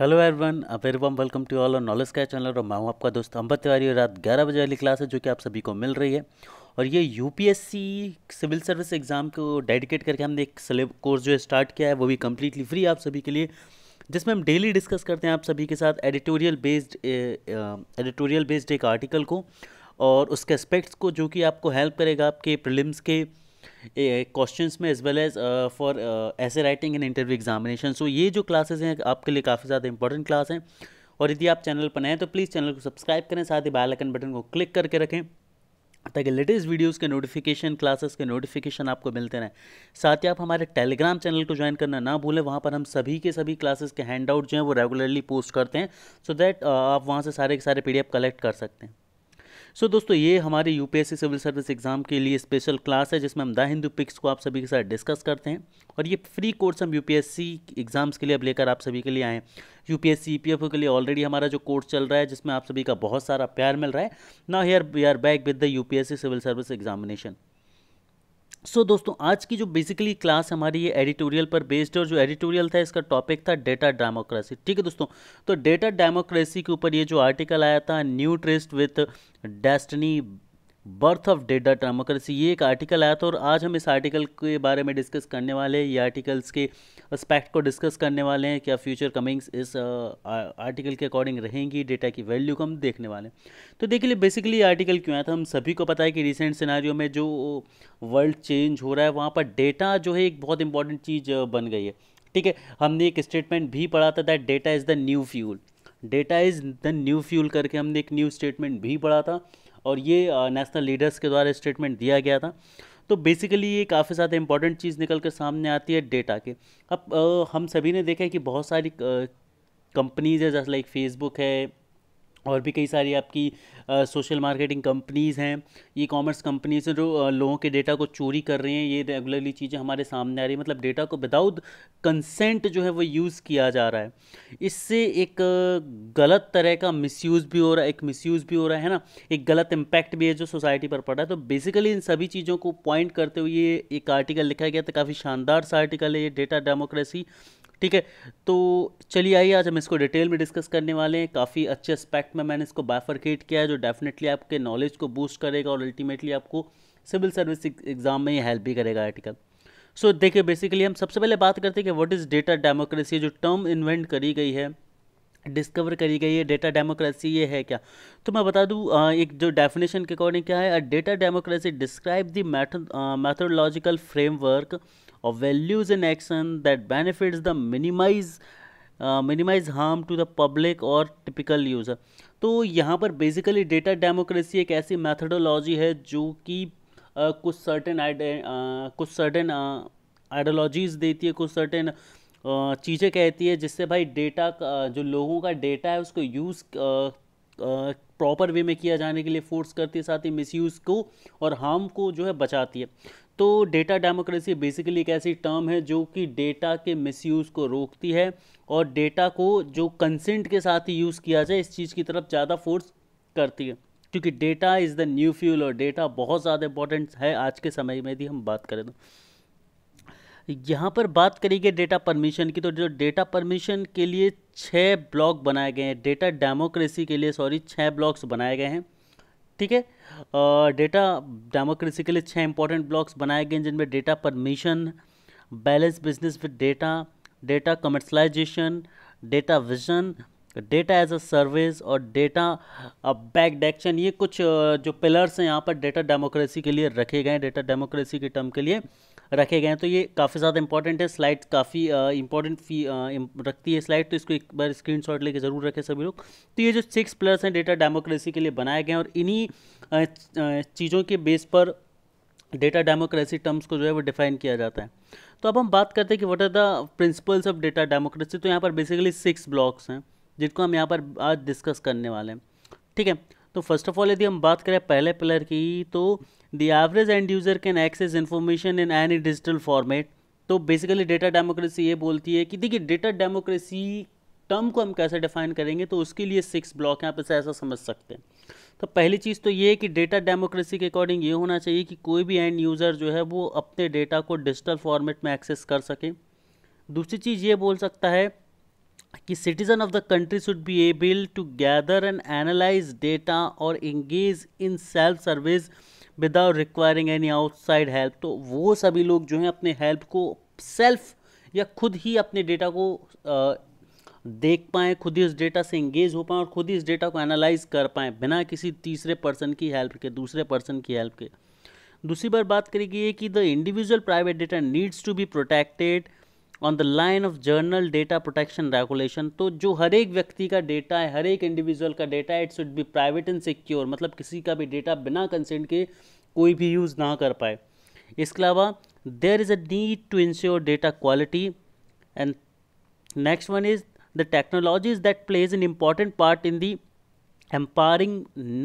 Hello everyone one very warm welcome to all और knowledge का channel और मैं हूँ आपका दोस्त अंबर तिवारी और रात ग्यारह बजे वाली क्लास है जो कि आप सभी को मिल रही है और ये यूपीएससी सिविल सर्विस एग्ज़ाम को डेडिकेट करके हमने एक सिलेब कोर्स जो स्टार्ट किया है वो भी कम्प्लीटली फ्री आप सभी के लिए जिसमें हम डेली डिस्कस करते हैं आप सभी के साथ एडिटोरियल बेस्ड एडिटोरियल बेस्ड एक आर्टिकल को और उसके एस्पेक्ट्स को जो कि आपको हेल्प करेगा आपके प्रिलिम्स के क्वेश्चंस में as well as for essay writing and interview examination so ये जो क्लासेस हैं आपके लिए काफ़ी ज़्यादा इंपॉर्टेंट क्लास हैं और यदि आप चैनल पर नए हैं तो प्लीज़ चैनल को सब्सक्राइब करें साथ ही बैलकन बटन को क्लिक करके रखें ताकि लेटेस्ट वीडियोस के नोटिफिकेशन क्लासेस के नोटिफिकेशन आपको मिलते रहें साथ ही आप हमारे टेलीग्राम चैनल को ज्वाइन करना ना भूलें वहाँ पर हम सभी के सभी क्लासेस के हैंडआउट जो हैं वो रेगुलरली पोस्ट करते हैं सो so दैट uh, आप वहाँ से सारे के सारे पीडीएफ कलेक्ट कर सकते हैं सो so, दोस्तों ये हमारे यूपीएससी सिविल सर्विस एग्जाम के लिए स्पेशल क्लास है जिसमें हम द हिंदू पिक्स को आप सभी के साथ डिस्कस करते हैं और ये फ्री कोर्स हम यूपीएससी एग्ज़ाम्स के लिए अब लेकर आप सभी के लिए आए पी यूपीएससी ईपीएफओ के लिए ऑलरेडी हमारा जो कोर्स चल रहा है जिसमें आप सभी का बहुत सारा प्यार मिल रहा है ना here we are back with the UPSC civil service examination so so, दोस्तों आज की जो बेसिकली क्लास हमारी ये एडिटोरियल पर बेस्ड है और जो एडिटोरियल था इसका टॉपिक था डेटा डेमोक्रेसी ठीक है दोस्तों तो डेटा डेमोक्रेसी के ऊपर ये जो आर्टिकल आया था new tryst with destiny birth of data democracy ये एक आर्टिकल आया था और आज हम इस आर्टिकल के बारे में डिस्कस करने वाले हैं ये आर्टिकल्स के एस्पेक्ट को डिस्कस करने वाले हैं क्या फ्यूचर कमिंग्स इस आर्टिकल के अकॉर्डिंग रहेंगी डेटा की वैल्यू को हम देखने वाले हैं तो देखिए बेसिकली आर्टिकल क्यों आया था हम सभी को पता है कि रिसेंट सिनारियों में जो वर्ल्ड चेंज हो रहा है वहाँ पर डेटा जो है एक बहुत इंपॉर्टेंट चीज़ बन गई है ठीक है हमने एक स्टेटमेंट भी पढ़ा था that data is the new fuel data is the new fuel करके हमने एक न्यू स्टेटमेंट भी पढ़ा था और ये नेशनल लीडर्स के द्वारा स्टेटमेंट दिया गया था तो बेसिकली ये काफ़ी ज़्यादा इंपॉर्टेंट चीज़ निकल कर सामने आती है डेटा के अब हम सभी ने देखा है कि बहुत सारी कंपनीज़ है जैसे लाइक फेसबुक है और भी कई सारी आपकी सोशल मार्केटिंग कंपनीज़ हैं ई कॉमर्स कंपनीज़ हैं जो लोगों के डेटा को चोरी कर रहे हैं ये रेगुलरली चीज़ें हमारे सामने आ रही है मतलब डेटा को विदाउट कंसेंट जो है वो यूज़ किया जा रहा है इससे एक गलत तरह का मिसयूज़ भी हो रहा है एक मिसयूज़ भी हो रहा है ना एक गलत इम्पैक्ट भी है जो सोसाइटी पर पड़ रहा है तो बेसिकली इन सभी चीज़ों को पॉइंट करते हुए ये एक आर्टिकल लिखा गया था काफ़ी शानदार सा आर्टिकल है ये डेटा डेमोक्रेसी ठीक है तो चलिए आइए आज हम इसको डिटेल में डिस्कस करने वाले हैं काफ़ी अच्छे एस्पेक्ट में मैंने इसको बाइफरकेट किया है जो डेफिनेटली आपके नॉलेज को बूस्ट करेगा और अल्टीमेटली आपको सिविल सर्विस एग्ज़ाम में हेल्प भी करेगा आर्टिकल सो so, देखिए बेसिकली हम सबसे पहले बात करते हैं कि व्हाट इज़ डेटा डेमोक्रेसी जो टर्म इन्वेंट करी गई है डिस्कवर करी गई है डेटा डेमोक्रेसी ये है क्या तो मैं बता दूँ एक जो डेफिनेशन के अकॉर्डिंग क्या है data democracy describe the methodological framework of values in action that benefits the minimize minimise harm to the public और टिपिकल यूज़र तो यहाँ पर बेसिकली डेटा डेमोक्रेसी एक ऐसी मैथडोलॉजी है जो कि uh, कुछ सर्टेन uh, कुछ सर्टेन आइडियोलॉजीज़ uh, देती है कुछ सर्टेन uh, चीज़ें कहती है जिससे भाई डेटा uh, जो लोगों का डेटा है उसको यूज़ प्रॉपर वे में किया जाने के लिए फोर्स करती है साथ ही यूज़ को और हार्म को जो है बचाती है तो डेटा डेमोक्रेसी बेसिकली एक ऐसी टर्म है जो कि डेटा के मिसयूज़ को रोकती है और डेटा को जो कंसेंट के साथ ही यूज़ किया जाए इस चीज़ की तरफ ज़्यादा फोर्स करती है क्योंकि data is the new fuel और डेटा बहुत ज़्यादा इंपॉर्टेंट है आज के समय में यदि हम बात करें तो यहाँ पर बात करेंगे डेटा परमिशन की तो जो डेटा परमिशन के लिए छः ब्लॉक बनाए गए हैं डेटा डेमोक्रेसी के लिए सॉरी छः ब्लॉक्स बनाए गए हैं ठीक है डेटा डेमोक्रेसी के लिए छः इंपॉर्टेंट ब्लॉक्स बनाए गए जिनमें data permission balance business with data data commercialisation data vision data as a service और डेटा बैकडक्शन ये कुछ जो पिलर्स हैं यहाँ पर डेटा डेमोक्रेसी के लिए रखे गए हैं डेटा डेमोक्रेसी के टर्म के लिए रखे गए हैं तो ये काफ़ी ज़्यादा इंपॉर्टेंट है स्लाइड काफ़ी इंपॉर्टेंट फी रखती है स्लाइड तो इसको एक बार स्क्रीन शॉट लेके ज़रूर रखें सभी लोग तो ये जो सिक्स प्लस हैं डेटा डेमोक्रेसी के लिए बनाए गए हैं और इन्हीं चीज़ों के बेस पर डेटा डेमोक्रेसी टर्म्स को जो है वो डिफाइन किया जाता है तो अब हम बात करते हैं कि what are the principles of data democracy तो यहाँ पर बेसिकली सिक्स ब्लॉक्स हैं जिनको हम यहाँ पर आज डिस्कस करने वाले हैं ठीक है तो फर्स्ट ऑफ ऑल यदि हम बात करें पहले पिलर की तो the average end user can access information in any digital format तो बेसिकली डेटा डेमोक्रेसी ये बोलती है कि देखिए डेटा डेमोक्रेसी टर्म को हम कैसे डिफाइन करेंगे तो उसके लिए सिक्स ब्लॉक हैं आप इसे ऐसा समझ सकते हैं तो पहली चीज़ तो ये है कि डेटा डेमोक्रेसी के अकॉर्डिंग ये होना चाहिए कि कोई भी एंड यूज़र जो है वो अपने डेटा को डिजिटल फॉर्मेट में एक्सेस कर सके दूसरी चीज़ ये बोल सकता है कि citizen of the country should be able to gather and analyse data और engage in self service without requiring any outside help तो वो सभी लोग जो हैं अपने हेल्प को सेल्फ या खुद ही अपने डेटा को आ, देख पाएँ खुद ही उस डेटा से इंगेज हो पाएँ और खुद ही इस डेटा को एनालाइज कर पाएँ बिना किसी तीसरे पर्सन की हेल्प के दूसरे पर्सन की हेल्प के दूसरी बार बात करेगी ये कि the individual private data needs to be protected on the line of general data protection regulation तो जो हर एक व्यक्ति का डेटा है हर एक इंडिविजुअल का डेटा है it should be private and secure मतलब किसी का भी डेटा बिना कंसेंट के कोई भी यूज़ ना कर पाए इसके अलावा there is a need to ensure data quality and next one is the technologies that plays an important part in the empowering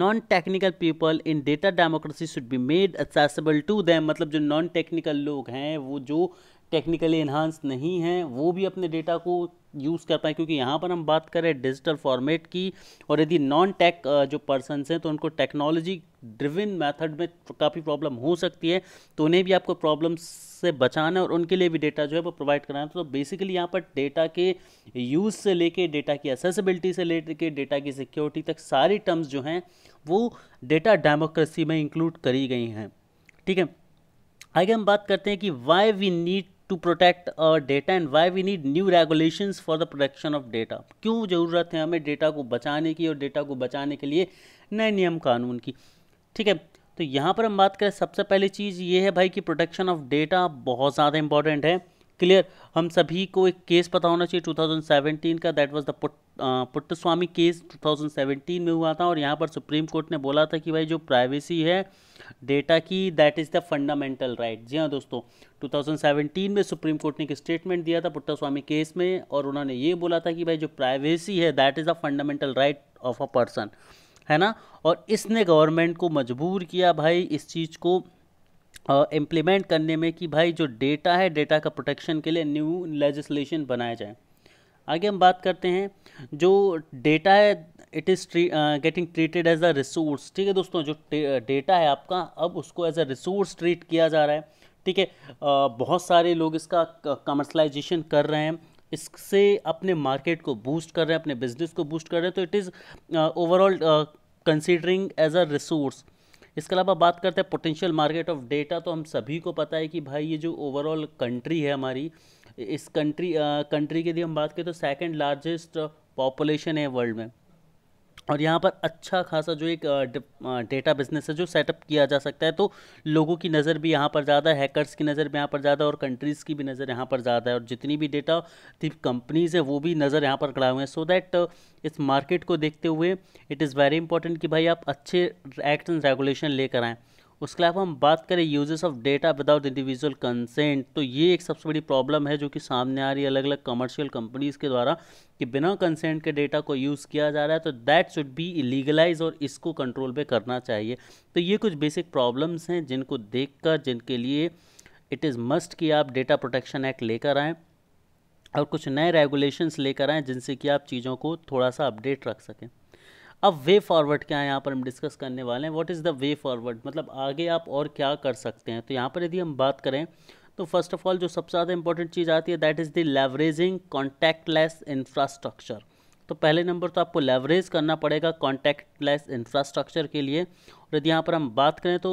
non technical people in data democracy should be made accessible to them मतलब जो non technical लोग हैं वो जो technically enhance नहीं हैं वो भी अपने डेटा को यूज़ कर पाए क्योंकि यहाँ पर हम बात करें डिजिटल फॉर्मेट की और यदि नॉन टेक जो पर्सनस हैं तो उनको टेक्नोलॉजी ड्रिविन मेथड में काफ़ी प्रॉब्लम हो सकती है तो उन्हें भी आपको प्रॉब्लम से बचाना है और उनके लिए भी डेटा जो है वो प्रोवाइड कराना है तो बेसिकली यहाँ पर डेटा के यूज़ से लेके डेटा की असेसिबिलिटी से लेके डेटा की सिक्योरिटी तक सारी टर्म्स जो हैं वो डेटा डेमोक्रेसी में इंक्लूड करी गई हैं ठीक है आगे हम बात करते हैं कि why we need to protect data and why we need new regulations for the protection of data क्यों ज़रूरत है हमें डेटा को बचाने की और डेटा को बचाने के लिए नए नियम कानून की ठीक है तो यहाँ पर हम बात करें सबसे पहली चीज़ ये है भाई कि प्रोटेक्शन ऑफ डेटा बहुत ज़्यादा इंपॉर्टेंट है क्लियर हम सभी को एक केस पता होना चाहिए 2017 का that was the Swamy case 2017 में हुआ था और यहाँ पर सुप्रीम कोर्ट ने बोला था कि भाई जो प्राइवेसी है डेटा की that is the fundamental right जी हाँ दोस्तों 2017 में सुप्रीम कोर्ट ने एक स्टेटमेंट दिया था पुट्टा स्वामी केस में और उन्होंने ये बोला था कि भाई जो प्राइवेसी है that is the fundamental right of a person है ना और इसने गवर्नमेंट को मजबूर किया भाई इस चीज़ को इम्प्लीमेंट uh, करने में कि भाई जो डेटा है डेटा का प्रोटेक्शन के लिए न्यू लेजिस्लेशन बनाया जाए आगे हम बात करते हैं जो डेटा है it is tree getting treated as a resource ठीक है दोस्तों जो डेटा uh, है आपका अब उसको एज अ रिसोर्स ट्रीट किया जा रहा है ठीक है uh, बहुत सारे लोग इसका कमर्शलाइजेशन कर रहे हैं इससे अपने मार्केट को बूस्ट कर रहे हैं अपने बिजनेस को बूस्ट कर रहे हैं तो it is overall considering as a resource इसके अलावा बात करते हैं पोटेंशियल मार्केट ऑफ डेटा तो हम सभी को पता है कि भाई ये जो ओवरऑल कंट्री है हमारी इस कंट्री कंट्री uh, के लिए हम बात करें तो सेकंड लार्जेस्ट पॉपुलेशन है वर्ल्ड में और यहाँ पर अच्छा खासा जो एक डेटा बिजनेस है जो सेटअप किया जा सकता है तो लोगों की नज़र भी यहाँ पर ज़्यादा हैकर्स की नज़र भी यहाँ पर ज़्यादा है और कंट्रीज़ की भी नज़र यहाँ पर ज़्यादा है और जितनी भी डेटा थी कंपनीज़ हैं वो भी नज़र यहाँ पर खड़ा हुए हैं सो दैट इस मार्केट को देखते हुए इट इज़ वेरी इंपॉर्टेंट कि भाई आप अच्छे एक्ट एंड रेगुलेशन लेकर आएँ उसके अलावा हम बात करें uses of data without individual consent तो ये एक सबसे बड़ी प्रॉब्लम है जो कि सामने आ रही है अलग अलग कमर्शियल कंपनीज़ के द्वारा कि बिना कंसेंट के डेटा को यूज़ किया जा रहा है तो दैट शुड बी इलीगलाइज और इसको कंट्रोल पे करना चाहिए तो ये कुछ बेसिक प्रॉब्लम्स हैं जिनको कर जिनके लिए इट इज़ मस्ट कि आप डेटा प्रोटेक्शन एक्ट लेकर आएँ और कुछ नए रेगुलेशंस लेकर आएँ जिनसे कि आप चीज़ों को थोड़ा सा अपडेट रख सकें अब वे फॉरवर्ड क्या है यहाँ पर हम डिस्कस करने वाले हैं what is the way forward मतलब आगे आप और क्या कर सकते हैं तो यहाँ पर यदि हम बात करें तो फर्स्ट ऑफ ऑल जो सबसे ज़्यादा इंपॉर्टेंट चीज़ आती है that is the leveraging contact infrastructure तो पहले नंबर तो आपको लेवरेज करना पड़ेगा कॉन्टैक्ट इंफ्रास्ट्रक्चर के लिए और यदि यहाँ पर हम बात करें तो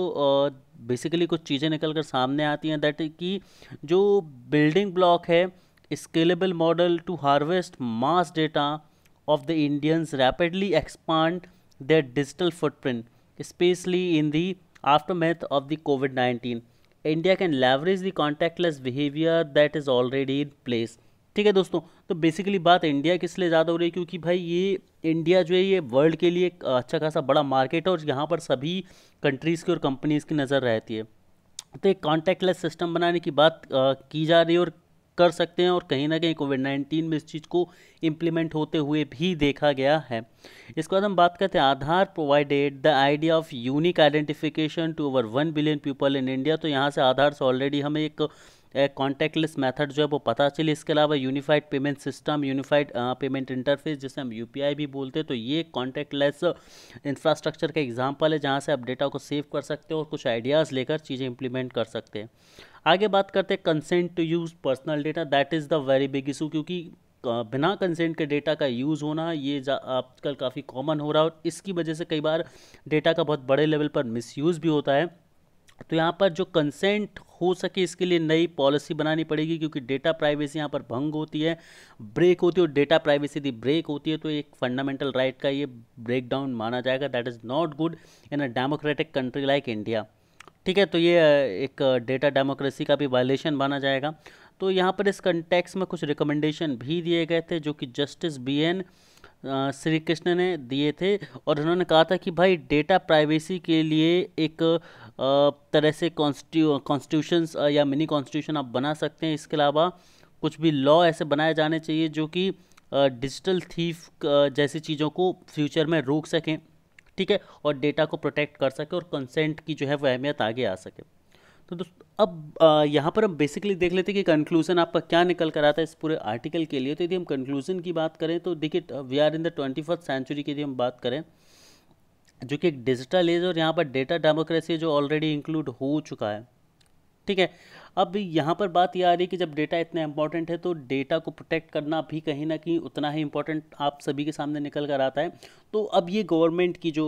बेसिकली कुछ चीज़ें निकल कर सामने आती हैं दैट कि जो बिल्डिंग ब्लॉक है scalable model to harvest mass data of the Indians rapidly expand their digital footprint, especially in the aftermath of the COVID 19. India can leverage the contactless behaviour that is already in place ठीक है दोस्तों तो basically बात India किस लिए ज़्यादा हो रही है क्योंकि भाई ये इंडिया जो है ये वर्ल्ड के लिए एक अच्छा खासा बड़ा मार्केट है और यहाँ पर सभी कंट्रीज़ की और कंपनीज़ की नज़र रहती है तो एक कॉन्टैक्टलेस सिस्टम बनाने की बात आ, की जा रही है और कर सकते हैं और कहीं ना कहीं कोविड नाइन्टीन में इस चीज़ को इम्प्लीमेंट होते हुए भी देखा गया है इसके बाद हम बात करते हैं Aadhaar provided the idea of unique identification to over one billion people in India तो यहाँ से आधार से ऑलरेडी हमें एक कॉन्टैक्टलेस मेथड जो है वो पता चली इसके अलावा unified payment system unified payment interface जिसे हम यू भी बोलते हैं तो ये कॉन्टैक्टलेस इंफ्रास्ट्रक्चर का एग्जाम्पल है जहाँ से आप डेटा को सेव कर सकते हो और कुछ आइडियाज़ लेकर चीज़ें इंप्लीमेंट कर सकते हैं आगे बात करते हैं consent to use personal data that is the very big issue क्योंकि बिना कंसेंट के डेटा का यूज़ होना ये आजकल काफ़ी कॉमन हो रहा है और इसकी वजह से कई बार डेटा का बहुत बड़े लेवल पर मिसयूज़ भी होता है तो यहाँ पर जो कंसेंट हो सके इसके लिए नई पॉलिसी बनानी पड़ेगी क्योंकि डेटा प्राइवेसी यहाँ पर भंग होती है ब्रेक होती है और डेटा प्राइवेसी यदि ब्रेक होती है तो एक फंडामेंटल राइट right का ये ब्रेक डाउन माना जाएगा that is not good in a democratic country like India ठीक है तो ये एक डेटा डेमोक्रेसी का भी वायलेशन माना जाएगा तो यहाँ पर इस कंटेक्स में कुछ रिकमेंडेशन भी दिए गए थे जो कि justice B N Sri Krishna ने दिए थे और उन्होंने कहा था कि भाई डेटा प्राइवेसी के लिए एक तरह से कॉन्स्टिट्यू कॉन्स्टिट्यूशंस या मिनी कॉन्स्टिट्यूशन आप बना सकते हैं इसके अलावा कुछ भी लॉ ऐसे बनाए जाने चाहिए जो कि डिजिटल थीफ जैसी चीज़ों को फ्यूचर में रोक सकें ठीक है और डेटा को प्रोटेक्ट कर सके और कंसेंट की जो है वह अहमियत आगे आ सके तो दोस्तों अब यहाँ पर हम बेसिकली देख लेते हैं कि कंक्लूजन आपका क्या निकल कर आता है इस पूरे आर्टिकल के लिए तो यदि हम कंक्लूजन की बात करें तो देखिए we are in the twenty first century की यदि हम बात करें जो कि एक डिजिटल एज और यहाँ पर डेटा डेमोक्रेसी जो ऑलरेडी इंक्लूड हो चुका है ठीक है अब यहाँ पर बात यह आ रही है कि जब डेटा इतना इंपॉर्टेंट है तो डेटा को प्रोटेक्ट करना भी कहीं ना कहीं उतना ही इंपॉर्टेंट आप सभी के सामने निकल कर आता है तो अब ये गवर्नमेंट की जो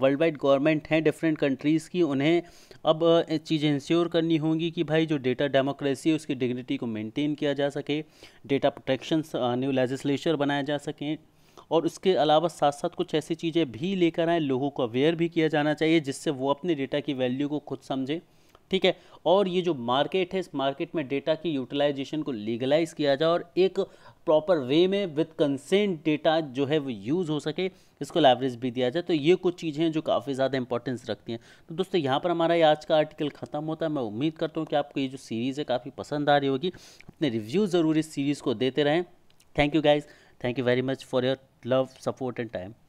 वर्ल्ड वाइड गवर्नमेंट हैं डिफरेंट कंट्रीज़ की उन्हें अब चीज़ें इंश्योर करनी होंगी कि भाई जो डेटा डेमोक्रेसी है उसकी डिग्निटी को मेनटेन किया जा सके डेटा प्रोटेक्शन न्यू लेजिस्लेचर बनाया जा सके और उसके अलावा साथ साथ कुछ ऐसी चीज़ें भी लेकर आएँ लोगों को अवेयर भी किया जाना चाहिए जिससे वो अपने डेटा की वैल्यू को खुद समझें ठीक है और ये जो मार्केट है इस मार्केट में डेटा की यूटिलाइजेशन को लीगलाइज किया जाए और एक प्रॉपर वे में विद कंसेंट डेटा जो है वो यूज़ हो सके इसको लेवरेज भी दिया जाए तो ये कुछ चीज़ें हैं जो काफ़ी ज़्यादा इंपॉर्टेंस रखती हैं तो दोस्तों यहाँ पर हमारा ये आज का आर्टिकल ख़त्म होता है मैं उम्मीद करता हूँ कि आपको ये जो सीरीज़ है काफ़ी पसंद आ रही होगी अपने रिव्यू ज़रूर इस सीरीज़ को देते रहें thank you guys thank you very much for your love support and time